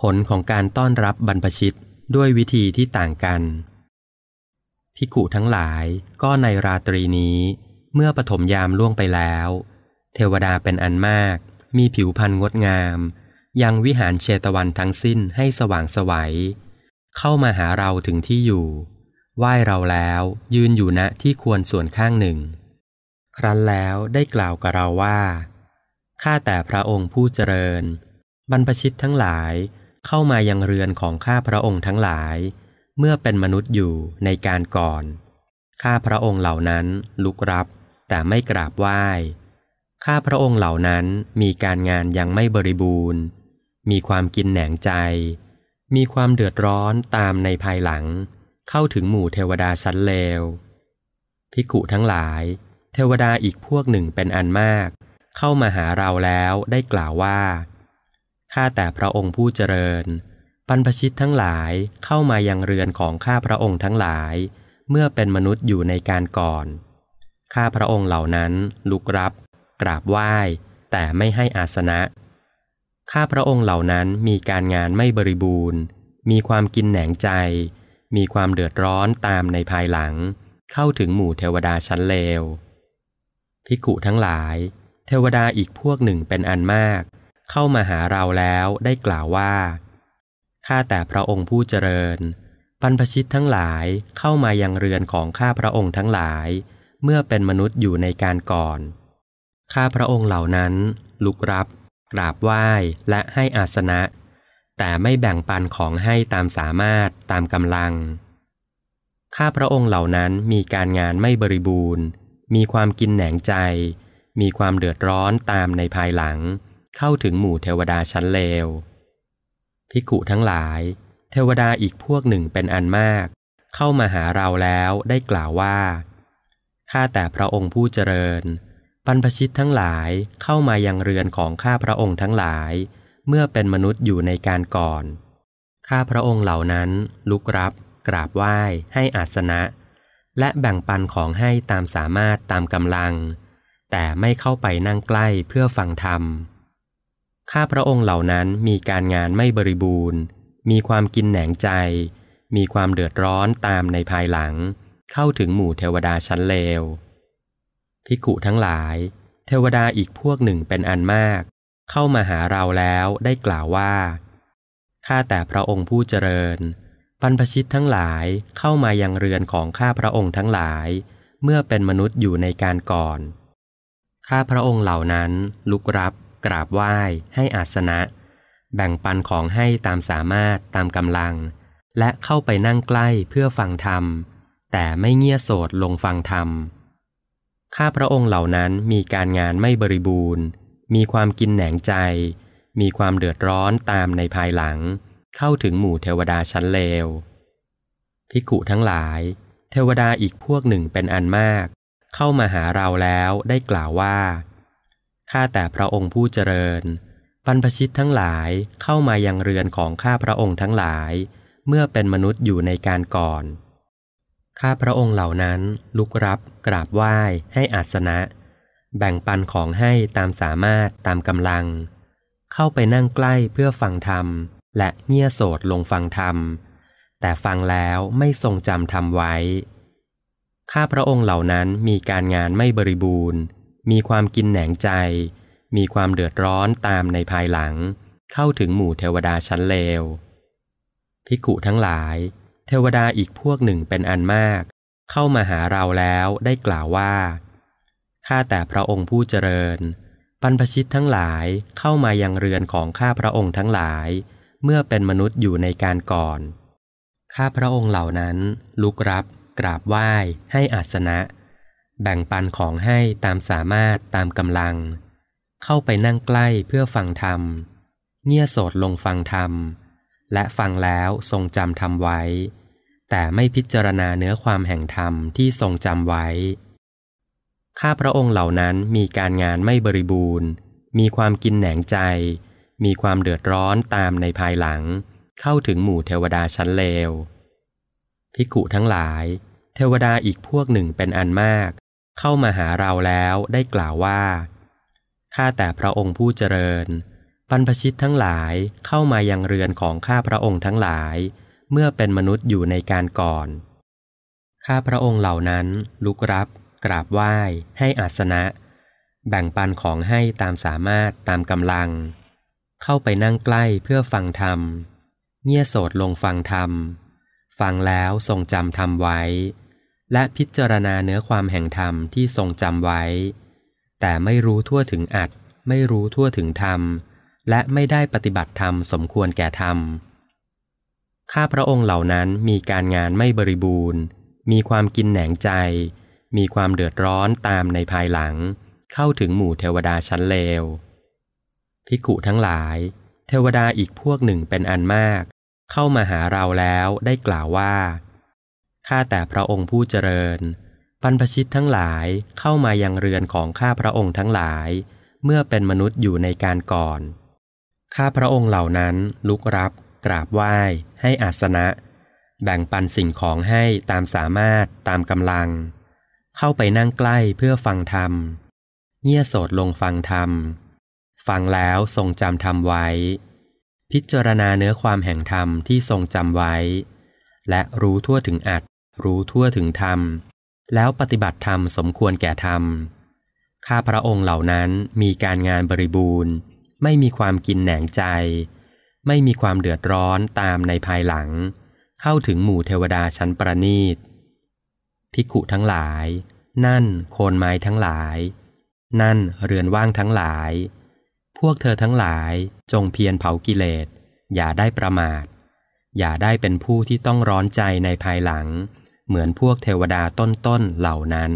ผลของการต้อนรับบรรพชิตด้วยวิธีที่ต่างกันพิกุทั้งหลายก็ในราตรีนี้เมื่อปฐมยามล่วงไปแล้ว เทวดาเป็นอันมาก มีผิวพรรณงดงาม ยังวิหารเชตวันทั้งสิ้นให้สว่างสวัย เข้ามาหาเราถึงที่อยู่ไหว้เราแล้วยืนอยู่ณที่ควรส่วนข้างหนึ่ง ครั้นแล้วได้กล่าวกับเราว่า ข้าแต่พระองค์ผู้เจริญ บรรพชิตทั้งหลายเข้ามายังเรือนของข้าพระองค์ทั้งหลาย เมื่อเป็นมนุษย์อยู่ในการก่อนข้าพระองค์เหล่านั้นลุกรับแต่ไม่กราบไหว้ข้าพระองค์เหล่านั้นมีการงานยังไม่บริบูรณ์ มีความกินแหนงใจ มีความเดือดร้อนตามในภายหลัง เข้าถึงหมู่เทวดาชั้นเลวพิกุทั้งหลาย เทวดาอีกพวกหนึ่งเป็นอันมาก เข้ามาหาเราแล้วได้กล่าวว่าข้าแต่พระองค์ผู้เจริญปัรพชิตทั้งหลายเข้ามายังเรือนของข้าพระองค์ทั้งหลาย เมื่อเป็นมนุษย์อยู่ในการก่อน ข้าพระองค์เหล่านั้นลุกรับ กราบไหว้ แต่ไม่ให้อาสนะข้าพระองค์เหล่านั้นมีการงานไม่บริบูรณ์ มีความกินแหนงใจ มีความเดือดร้อนตามในภายหลัง เข้าถึงหมู่เทวดาชั้นเลวพิกุทั้งหลาย เทวดาอีกพวกหนึ่งเป็นอันมากเข้ามาหาเราแล้วได้กล่าวว่า ข้าแต่พระองค์ผู้เจริญปันพชิตทั้งหลายเข้ามายังเรือนของข้าพระองค์ทั้งหลาย เมื่อเป็นมนุษย์อยู่ในการก่อนข้าพระองค์เหล่านั้น ลุกรับ กราบไหว้และให้อาสนะ แต่ไม่แบ่งปันของให้ตามสามารถตามกำลังข้าพระองค์เหล่านั้นมีการงานไม่บริบูรณ์ มีความกินแหนงใจ มีความเดือดร้อนตามในภายหลังเข้าถึงหมู่เทวดาชั้นเลวพิกุทั้งหลาย เทวดาอีกพวกหนึ่งเป็นอันมาก เข้ามาหาเราแล้วได้กล่าวว่าข้าแต่พระองค์ผู้เจริญปัรพชิตทั้งหลายเข้ามายังเรือนของข้าพระองค์ทั้งหลาย เมื่อเป็นมนุษย์อยู่ในการก่อนข้าพระองค์เหล่านั้นลุกรับ กราบไหว้ ให้อาสนะ และแบ่งปันของให้ตามสามารถตามกำลัง แต่ไม่เข้าไปนั่งใกล้เพื่อฟังธรรมข้าพระองค์เหล่านั้นมีการงานไม่บริบูรณ์ มีความกินแหนงใจ มีความเดือดร้อนตามในภายหลัง เข้าถึงหมู่เทวดาชั้นเลวพิกุทั้งหลาย เทวดาอีกพวกหนึ่งเป็นอันมาก เข้ามาหาเราแล้วได้กล่าวว่า ข้าแต่พระองค์ผู้เจริญ ปันพชิตทั้งหลาย เข้ามายังเรือนของข้าพระองค์ทั้งหลาย เมื่อเป็นมนุษย์อยู่ในการก่อน ข้าพระองค์เหล่านั้นลุกรับกราบไหว้ให้อาสนะ แบ่งปันของให้ตามสามารถตามกำลัง และเข้าไปนั่งใกล้เพื่อฟังธรรมแต่ไม่เงี่ยโสดลงฟังธรรม ข้าพระองค์เหล่านั้นมีการงานไม่บริบูรณ์ มีความกินแหนงใจ มีความเดือดร้อนตามในภายหลัง เข้าถึงหมู่เทวดาชั้นเลวพิกุทั้งหลาย เทวดาอีกพวกหนึ่งเป็นอันมากเข้ามาหาเราแล้วได้กล่าวว่าข้าแต่พระองค์ผู้เจริญบรรพชิตทั้งหลายเข้ามายังเรือนของข้าพระองค์ทั้งหลาย เมื่อเป็นมนุษย์อยู่ในการก่อนข้าพระองค์เหล่านั้นลุกรับกราบไหว้ให้อาสนะ แบ่งปันของให้ตามสามารถตามกำลัง เข้าไปนั่งใกล้เพื่อฟังธรรมและเงี่ยโสดลงฟังธรรม แต่ฟังแล้วไม่ทรงจำธรรมไว้ข้าพระองค์เหล่านั้นมีการงานไม่บริบูรณ์มีความกินแหนงใจ มีความเดือดร้อนตามในภายหลัง เข้าถึงหมู่เทวดาชั้นเลวพิกุทั้งหลาย เทวดาอีกพวกหนึ่งเป็นอันมาก เข้ามาหาเราแล้วได้กล่าวว่า ข้าแต่พระองค์ผู้เจริญ ปันพชิตทั้งหลาย เข้ามายังเรือนของข้าพระองค์ทั้งหลาย เมื่อเป็นมนุษย์อยู่ในการก่อน ข้าพระองค์เหล่านั้น ลุกรับ กราบไหว้ให้อาสนะแบ่งปันของให้ตามสามารถตามกำลัง เข้าไปนั่งใกล้เพื่อฟังธรรม เงี่ยโสดลงฟังธรรม และฟังแล้วทรงจำธรรมไว้ แต่ไม่พิจารณาเนื้อความแห่งธรรมที่ทรงจำไว้ ข้าพระองค์เหล่านั้นมีการงานไม่บริบูรณ์ มีความกินแหนงใจ มีความเดือดร้อนตามในภายหลัง เข้าถึงหมู่เทวดาชั้นเลวภิกขุทั้งหลาย เทวดาอีกพวกหนึ่งเป็นอันมากเข้ามาหาเราแล้วได้กล่าวว่า ข้าแต่พระองค์ผู้เจริญบรรพชิตทั้งหลายเข้ามายังเรือนของข้าพระองค์ทั้งหลายเมื่อเป็นมนุษย์อยู่ในการก่อนข้าพระองค์เหล่านั้นลุกรับกราบไหว้ ให้อาสนะ แบ่งปันของให้ตามสามารถตามกำลัง เข้าไปนั่งใกล้เพื่อฟังธรรมเงี่ยโสดลงฟังธรรม ฟังแล้วทรงจำธรรมไว้และพิจารณาเนื้อความแห่งธรรมที่ทรงจำไว้ แต่ไม่รู้ทั่วถึงอัดไม่รู้ทั่วถึงธรรม และไม่ได้ปฏิบัติธรรม สมควรแก่ธรรม ข้าพระองค์เหล่านั้นมีการงานไม่บริบูรณ์ มีความกินแหนงใจ มีความเดือดร้อนตามในภายหลัง เข้าถึงหมู่เทวดาชั้นเลวพิกุทั้งหลาย เทวดาอีกพวกหนึ่งเป็นอันมาก เข้ามาหาเราแล้วได้กล่าวว่าข้าแต่พระองค์ผู้เจริญ ปัรพชิตทั้งหลายเข้ามายังเรือนของข้าพระองค์ทั้งหลายเมื่อเป็นมนุษย์อยู่ในการก่อนข้าพระองค์เหล่านั้นลุกรับ กราบไหว้ให้อาสนะ แบ่งปันสิ่งของให้ตามสามารถตามกำลัง เข้าไปนั่งใกล้เพื่อฟังธรรม เงี่ยโสดลงฟังธรรม ฟังแล้วทรงจำธรรมไว้ พิจารณาเนื้อความแห่งธรรมที่ทรงจำไว้ และรู้ทั่วถึงอัดรู้ทั่วถึงธรรม แล้วปฏิบัติธรรมสมควรแก่ธรรม ข้าพระองค์เหล่านั้นมีการงานบริบูรณ์ ไม่มีความกินแหนงใจ ไม่มีความเดือดร้อนตามในภายหลัง เข้าถึงหมู่เทวดาชั้นประณีตภิกขุทั้งหลาย นั่นโคนไม้ทั้งหลาย นั่นเรือนว่างทั้งหลาย พวกเธอทั้งหลายจงเพียรเผากิเลส อย่าได้ประมาท อย่าได้เป็นผู้ที่ต้องร้อนใจในภายหลังเหมือนพวกเทวดาต้นๆ เหล่านั้น